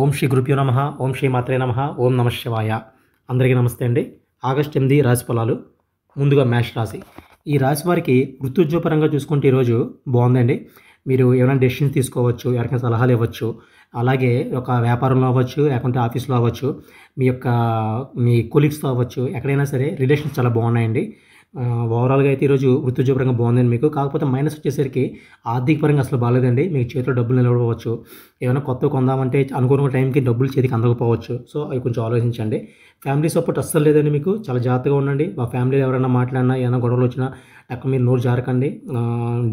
ఓం శ్రీ గురుభ్యో నమ ఓం శ్రీ మాత్రే నమ ఓం నమ శివాయ అందరికీ నమస్తే అండి ఆగస్ట్ ఎనిమిది రాశి ఫలాలు ముందుగా మేష్ రాశి ఈ రాశి వారికి వృత్తుద్యోగపరంగా చూసుకుంటే ఈరోజు బాగుందండి మీరు ఏమైనా డెసిషన్స్ తీసుకోవచ్చు ఎవరికైనా సలహాలు ఇవ్వచ్చు అలాగే ఒక వ్యాపారంలో అవ్వచ్చు లేకుంటే ఆఫీస్లో అవ్వచ్చు మీ యొక్క మీ కొలీగ్స్తో అవ్వచ్చు ఎక్కడైనా సరే రిలేషన్స్ చాలా బాగున్నాయండి ఓవరాల్గా అయితే ఈరోజు వృత్తిజపరంగా బాగుందండి మీకు కాకపోతే మైనస్ వచ్చేసరికి ఆర్థిక పరంగా అసలు బాగాలేదండి మీకు చేతిలో డబ్బులు నిలబడవచ్చు ఏమైనా కొత్త కొందామంటే అనుకున్న టైంకి డబ్బులు చేతికి అందకపోవచ్చు సో అవి కొంచెం ఆలోచించండి ఫ్యామిలీ సపోర్ట్ అస్సలు లేదండి మీకు చాలా జాగ్రత్తగా ఉండండి మా ఫ్యామిలీ ఎవరైనా మాట్లాడినా ఏమైనా గొడవలు వచ్చినా లెక్క మీరు నోరు జారకండి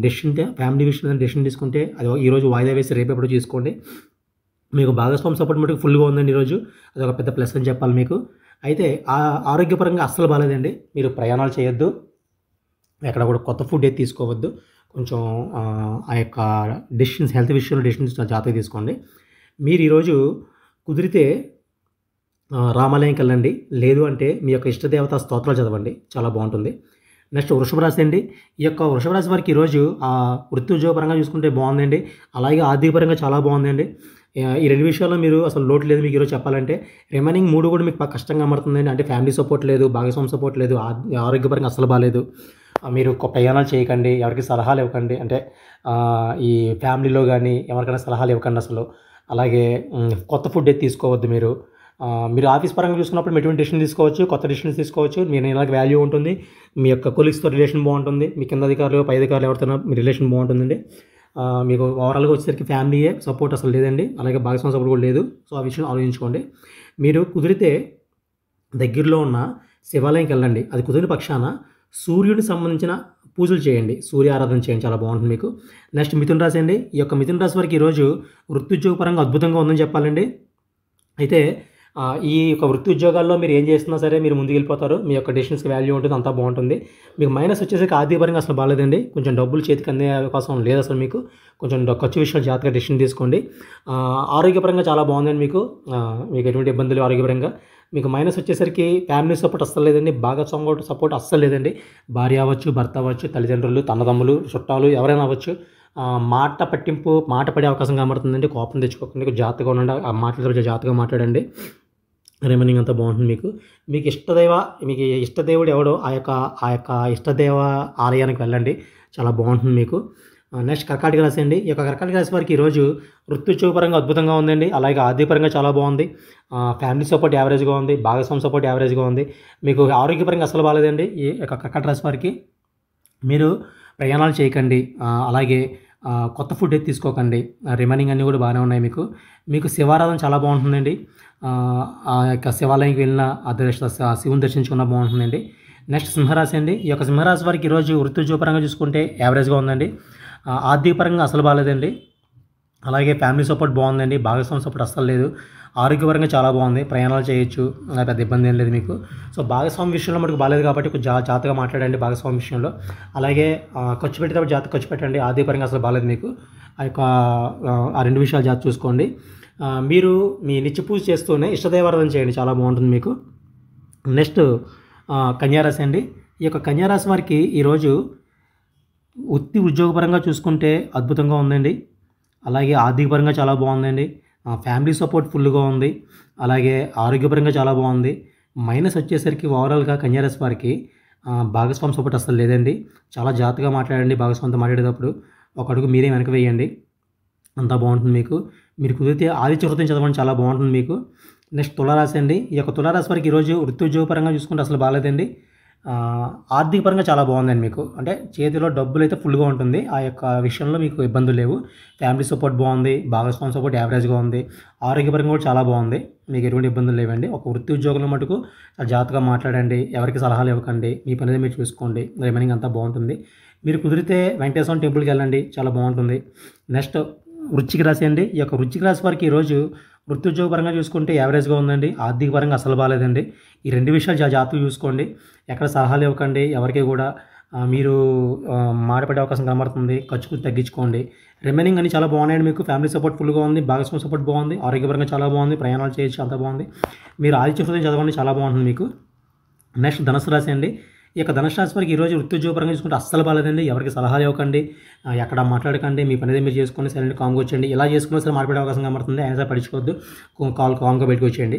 డెసిషన్ ఫ్యామిలీ విషయంలో డెసిషన్ తీసుకుంటే అది ఈరోజు వాయిదా వేసి రేపు ఎప్పుడు తీసుకోండి మీకు భాగస్వామి సపోర్ట్ మటుకు ఫుల్గా ఉందండి ఈరోజు అది ఒక పెద్ద ప్లస్ అని చెప్పాలి మీకు అయితే ఆరోగ్యపరంగా అస్సలు బాగాలేదండి మీరు ప్రయాణాలు చేయొద్దు ఎక్కడ కూడా కొత్త ఫుడ్ ఏది తీసుకోవద్దు కొంచెం ఆ యొక్క డెసిషన్స్ హెల్త్ విషయంలో డెసిషన్స్ జాగ్రత్తగా తీసుకోండి మీరు ఈరోజు కుదిరితే రామాలయంకి వెళ్ళండి లేదు అంటే మీ యొక్క ఇష్టదేవత స్తోత్రాలు చదవండి చాలా బాగుంటుంది నెక్స్ట్ వృషభ రాశి అండి ఈ యొక్క వృషభ రాశి వారికి ఈరోజు వృత్తి ఉద్యోగపరంగా చూసుకుంటే బాగుందండి అలాగే ఆర్థికపరంగా చాలా బాగుందండి ఈ రెండు విషయాల్లో మీరు అసలు లోటు లేదు మీకు ఈరోజు చెప్పాలంటే రిమైనింగ్ మూడు కూడా మీకు కష్టంగా అండి అంటే ఫ్యామిలీ సపోర్ట్ లేదు భాగస్వామి సపోర్ట్ లేదు ఆరోగ్యపరంగా అసలు బాగాలేదు మీరు ప్రయాణాలు చేయకండి ఎవరికి సలహాలు ఇవ్వకండి అంటే ఈ ఫ్యామిలీలో కానీ ఎవరికైనా సలహాలు ఇవ్వకండి అసలు అలాగే కొత్త ఫుడ్ తీసుకోవద్దు మీరు మీరు ఆఫీస్ పరంగా చూసుకున్నప్పుడు ఎటువంటి డిషన్ తీసుకోవచ్చు కొత్త డిషన్ తీసుకోవచ్చు మీరు ఇలాగ వాల్యూ ఉంటుంది మీ యొక్క కొలీగ్స్తో రిలేషన్ బాగుంటుంది మీ కింద అధికారులు పై అధికారులు ఎవరితో మీ రిలేషన్ బాగుంటుందండి మీకు ఓవరాల్గా వచ్చేసరికి ఫ్యామిలీయే సపోర్ట్ అసలు లేదండి అలాగే భాగస్వామి సపోర్ట్ కూడా లేదు సో ఆ విషయం ఆలోచించుకోండి మీరు కుదిరితే దగ్గరలో ఉన్న శివాలయంకి వెళ్ళండి అది కుదిరిన పక్షాన సూర్యుడికి సంబంధించిన పూజలు చేయండి సూర్య ఆరాధన చేయండి చాలా బాగుంటుంది మీకు నెక్స్ట్ మిథున్ రాశి అండి ఈ యొక్క మిథున్ రాశి వారికి ఈరోజు వృత్తుద్యోగపరంగా అద్భుతంగా ఉందని చెప్పాలండి అయితే ఈ యొక్క వృత్తి ఉద్యోగాల్లో మీరు ఏం చేస్తున్నా సరే మీరు ముందుకు వెళ్ళిపోతారు మీ యొక్క డెసిషన్స్కి వాల్యూ ఉంటుంది అంతా బాగుంటుంది మీకు మైనస్ వచ్చేసరికి ఆర్థికపరంగా అసలు బాగాలేదండి కొంచెం డబ్బులు చేతికి అందే అవకాశం లేదు అసలు మీకు కొంచెం ఖర్చు విషయంలో జాగ్రత్తగా డెసిషన్ తీసుకోండి ఆరోగ్యపరంగా చాలా బాగుందండి మీకు మీకు ఎటువంటి ఇబ్బందులు ఆరోగ్యపరంగా మీకు మైనస్ వచ్చేసరికి ఫ్యామిలీ సపోర్ట్ అస్సలు లేదండి బాగా సొంగ సపోర్ట్ అస్సలు లేదండి భార్య అవ్వచ్చు భర్త అవ్వచ్చు తల్లిదండ్రులు తన్నదమ్ములు చుట్టాలు ఎవరైనా అవ్వచ్చు మాట పట్టింపు మాట పడే అవకాశం కనబడుతుందండి కోపం తెచ్చుకోకుండా జాగ్రత్తగా ఉండండి ఆ మాటలతో జాగ్రత్తగా మాట్లాడండి రిమైనింగ్ అంతా బాగుంటుంది మీకు మీకు ఇష్టదేవ మీకు ఇష్టదేవుడు ఎవడో ఆ యొక్క ఆ యొక్క ఇష్టదేవ ఆలయానికి వెళ్ళండి చాలా బాగుంటుంది మీకు నెక్స్ట్ కర్కాటక రాశి అండి ఈ యొక్క కర్కాటక రాశి వారికి ఈరోజు వృత్తిచూపరంగా అద్భుతంగా ఉందండి అలాగే ఆర్థికపరంగా చాలా బాగుంది ఫ్యామిలీ సపోర్ట్ యావరేజ్గా ఉంది భాగస్వామి సపోర్ట్ యావరేజ్గా ఉంది మీకు ఆరోగ్యపరంగా అసలు బాగాలేదండి ఈ యొక్క కర్కాటక రాశి వారికి మీరు ప్రయాణాలు చేయకండి అలాగే కొత్త ఫుడ్ అయితే తీసుకోకండి రిమైనింగ్ అన్నీ కూడా బాగానే ఉన్నాయి మీకు మీకు శివారాధన చాలా బాగుంటుందండి ఆ యొక్క శివాలయానికి వెళ్ళిన ఆ దర్శ శివుని దర్శించుకున్న బాగుంటుందండి నెక్స్ట్ సింహరాశి అండి ఈ యొక్క సింహరాశి వారికి ఈరోజు వృత్తిజోపరంగా చూసుకుంటే యావరేజ్గా ఉందండి ఆర్థికపరంగా అసలు బాగాలేదండి అలాగే ఫ్యామిలీ సపోర్ట్ బాగుందండి భాగస్వామి సపోర్ట్ అస్సలు లేదు ఆరోగ్యపరంగా చాలా బాగుంది ప్రయాణాలు చేయొచ్చు పెద్ద ఇబ్బంది ఏం లేదు మీకు సో భాగస్వామి విషయంలో మనకు బాగాలేదు కాబట్టి జా జాతగా మాట్లాడండి భాగస్వామి విషయంలో అలాగే ఖర్చు పెట్టేటప్పుడు జాత ఖర్చు పెట్టండి ఆర్థికపరంగా అసలు బాగాలేదు మీకు ఆ యొక్క ఆ రెండు విషయాలు జాత చూసుకోండి మీరు మీ నిత్య పూజ చేస్తూనే ఇష్టదైవారాధన చేయండి చాలా బాగుంటుంది మీకు నెక్స్ట్ కన్యారాశి అండి ఈ యొక్క కన్యారాశి వారికి ఈరోజు ఉత్తి ఉద్యోగపరంగా చూసుకుంటే అద్భుతంగా ఉందండి అలాగే ఆర్థికపరంగా చాలా బాగుందండి ఫ్యామిలీ సపోర్ట్ ఫుల్గా ఉంది అలాగే ఆరోగ్యపరంగా చాలా బాగుంది మైనస్ వచ్చేసరికి ఓవరాల్గా కన్యారాశి వారికి భాగస్వామి సపోర్ట్ అసలు లేదండి చాలా జాగ్రత్తగా మాట్లాడండి భాగస్వామితో మాట్లాడేటప్పుడు ఒక అడుగు మీరే వెనక వేయండి అంతా బాగుంటుంది మీకు మీరు కుదిరితే ఆది ఆదిచతుర్థం చదవండి చాలా బాగుంటుంది మీకు నెక్స్ట్ తులారాశి అండి ఈ యొక్క తులారాశి వారికి ఈరోజు వృత్తిజీవపరంగా చూసుకుంటే అసలు బాగాలేదండి ఆర్థిక పరంగా చాలా బాగుందండి మీకు అంటే చేతిలో డబ్బులు అయితే ఫుల్గా ఉంటుంది ఆ యొక్క విషయంలో మీకు ఇబ్బందులు లేవు ఫ్యామిలీ సపోర్ట్ బాగుంది భాగస్వామి సపోర్ట్ యావరేజ్గా ఉంది ఆరోగ్యపరంగా కూడా చాలా బాగుంది మీకు ఎటువంటి ఇబ్బందులు లేవండి ఒక వృత్తి ఉద్యోగంలో మటుకు జాగ్రత్తగా మాట్లాడండి ఎవరికి సలహాలు ఇవ్వకండి మీ పనిదే మీరు చూసుకోండి రిమైనింగ్ అంతా బాగుంటుంది మీరు కుదిరితే వెంకటేశ్వరం టెంపుల్కి వెళ్ళండి చాలా బాగుంటుంది నెక్స్ట్ వృచ్చిక రాశి అండి ఈ యొక్క వృచ్చిక రాశి వారికి ఈరోజు వృత్తిద్యోగ పరంగా చూసుకుంటే యావరేజ్గా ఉందండి ఆర్థిక పరంగా అసలు బాగాలేదండి ఈ రెండు విషయాలు జాగ్రత్తగా చూసుకోండి ఎక్కడ సలహాలు ఇవ్వకండి ఎవరికి కూడా మీరు మాటపడే అవకాశం కనబడుతుంది ఖర్చు తగ్గించుకోండి రిమైనింగ్ అన్ని చాలా బాగున్నాయండి మీకు ఫ్యామిలీ సపోర్ట్ ఫుల్గా ఉంది భాగస్వామి సపోర్ట్ బాగుంది ఆరోగ్యపరంగా చాలా బాగుంది ప్రయాణాలు చేయొచ్చు అంత బాగుంది మీరు ఆదిత్య హృదయం చదవండి చాలా బాగుంటుంది మీకు నెక్స్ట్ ధనుసు రాశి అండి ఇక ధనుసు రాశి వారికి ఈరోజు వృత్తిజీవపరంగా చూసుకుంటే అస్సలు బాగాలేదండి ఎవరికి సలహాలు ఇవ్వకండి ఎక్కడ మాట్లాడకండి మీ పని మీరు చేసుకొని సరైన కామ్గా వచ్చేయండి ఇలా చేసుకున్నా సరే మాట్లాడే అవకాశం కనబడుతుంది ఆయన సరే కాల్ కామ్గా బయటకు వచ్చేయండి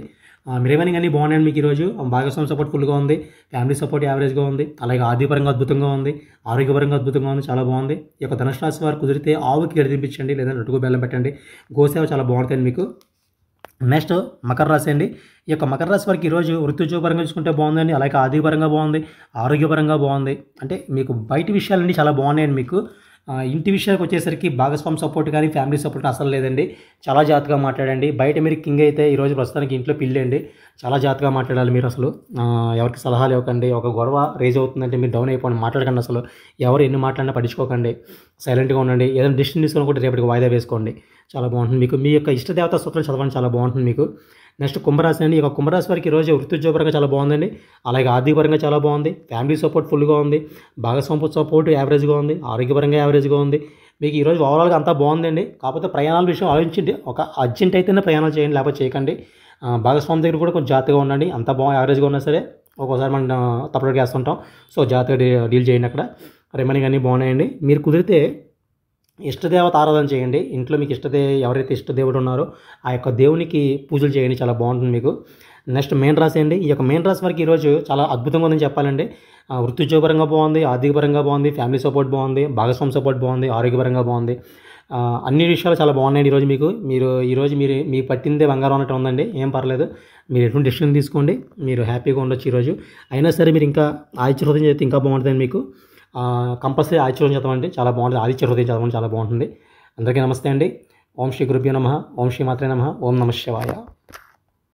మీరేమైనా కానీ బాగున్నాయండి మీకు ఈరోజు భాగస్వామి సపోర్ట్ ఫుల్గా ఉంది ఫ్యామిలీ సపోర్ట్ యావరేజ్గా ఉంది అలాగే ఆర్థికపరంగా అద్భుతంగా ఉంది ఆరోగ్యపరంగా అద్భుతంగా ఉంది చాలా బాగుంది ఈ యొక్క ధనుసు రాశి వారు కుదిరితే ఆవుకి గడిదింపించండి లేదా నటుకు బెల్లం పెట్టండి గోసేవ చాలా బాగుంటుంది మీకు నెక్స్ట్ మకర రాశి అండి ఈ యొక్క మకర రాశి వారికి ఈరోజు వృత్తిపరంగా చూసుకుంటే బాగుందండి అలాగే ఆర్థికపరంగా బాగుంది ఆరోగ్యపరంగా బాగుంది అంటే మీకు బయట విషయాలన్నీ చాలా బాగున్నాయండి మీకు ఇంటి విషయానికి వచ్చేసరికి భాగస్వామి సపోర్ట్ కానీ ఫ్యామిలీ సపోర్ట్ అసలు లేదండి చాలా జాగ్రత్తగా మాట్లాడండి బయట మీరు కింగ్ అయితే ఈరోజు ప్రస్తుతానికి ఇంట్లో పిల్లండి చాలా జాగ్రత్తగా మాట్లాడాలి మీరు అసలు ఎవరికి సలహాలు ఇవ్వకండి ఒక గొడవ రేజ్ అవుతుందంటే మీరు డౌన్ అయిపోండి మాట్లాడకండి అసలు ఎవరు ఎన్ని మాట్లాడినా పట్టించుకోకండి సైలెంట్గా ఉండండి ఏదైనా డిస్టెన్స్ తీసుకుని కూడా రేపటికి వాయిదా వేసుకోండి చాలా బాగుంటుంది మీకు మీ యొక్క ఇష్టదేవత సూత్రం చదవడం చాలా బాగుంటుంది మీకు నెక్స్ట్ కుంభరాశి అండి ఈ కుంభరాశి వారికి ఈరోజు వృత్తిజ్యోగపరంగా చాలా బాగుందండి అలాగే ఆర్థికపరంగా చాలా బాగుంది ఫ్యామిలీ సపోర్ట్ ఫుల్గా ఉంది భాగస్వామ్య సపోర్ట్ యావరేజ్గా ఉంది ఆరోగ్యపరంగా యావరేజ్గా ఉంది మీకు ఈరోజు ఓవరాల్గా అంతా బాగుందండి కాకపోతే ప్రయాణాల విషయం ఆలోచించండి ఒక అర్జెంట్ అయితేనే ప్రయాణాలు చేయండి లేకపోతే చేయకండి భాగస్వామి దగ్గర కూడా కొంచెం జాగ్రత్తగా ఉండండి అంత బాగా యావరేజ్గా ఉన్నా సరే ఒక్కోసారి మనం తప్పటిగా వేస్తుంటాం సో జాగ్రత్తగా డీల్ చేయండి అక్కడ రిమైనింగ్ అన్నీ బాగున్నాయండి మీరు కుదిరితే ఇష్టదేవత ఆరాధన చేయండి ఇంట్లో మీకు ఇష్టదే ఎవరైతే ఇష్టదేవుడు ఉన్నారో ఆ యొక్క దేవునికి పూజలు చేయండి చాలా బాగుంటుంది మీకు నెక్స్ట్ మెయిన్ రాశి అండి ఈ యొక్క మెయిన్ రాశి వరకు ఈరోజు చాలా అద్భుతంగా ఉందని చెప్పాలండి వృత్తిజోపరంగా బాగుంది ఆర్థికపరంగా బాగుంది ఫ్యామిలీ సపోర్ట్ బాగుంది భాగస్వామి సపోర్ట్ బాగుంది ఆరోగ్యపరంగా బాగుంది అన్ని విషయాలు చాలా బాగున్నాయండి ఈరోజు మీకు మీరు ఈరోజు మీరు మీ పట్టిందే బంగారం అన్నట్టు ఉందండి ఏం పర్లేదు మీరు ఎటువంటి డెసిషన్ తీసుకోండి మీరు హ్యాపీగా ఉండొచ్చు ఈరోజు అయినా సరే మీరు ఇంకా ఆయుర్వేదం చేస్తే ఇంకా బాగుంటుందండి మీకు కంపల్సరీ ఆదిత్యోదయం చదవండి చాలా బాగుంటుంది ఆదిత్య హృదయం చదవండి చాలా బాగుంటుంది అందరికీ నమస్తే అండి ఓం శ్రీ గురుభ్యో నమ ఓం శ్రీ మాత్రే నమ ఓం నమ శివాయ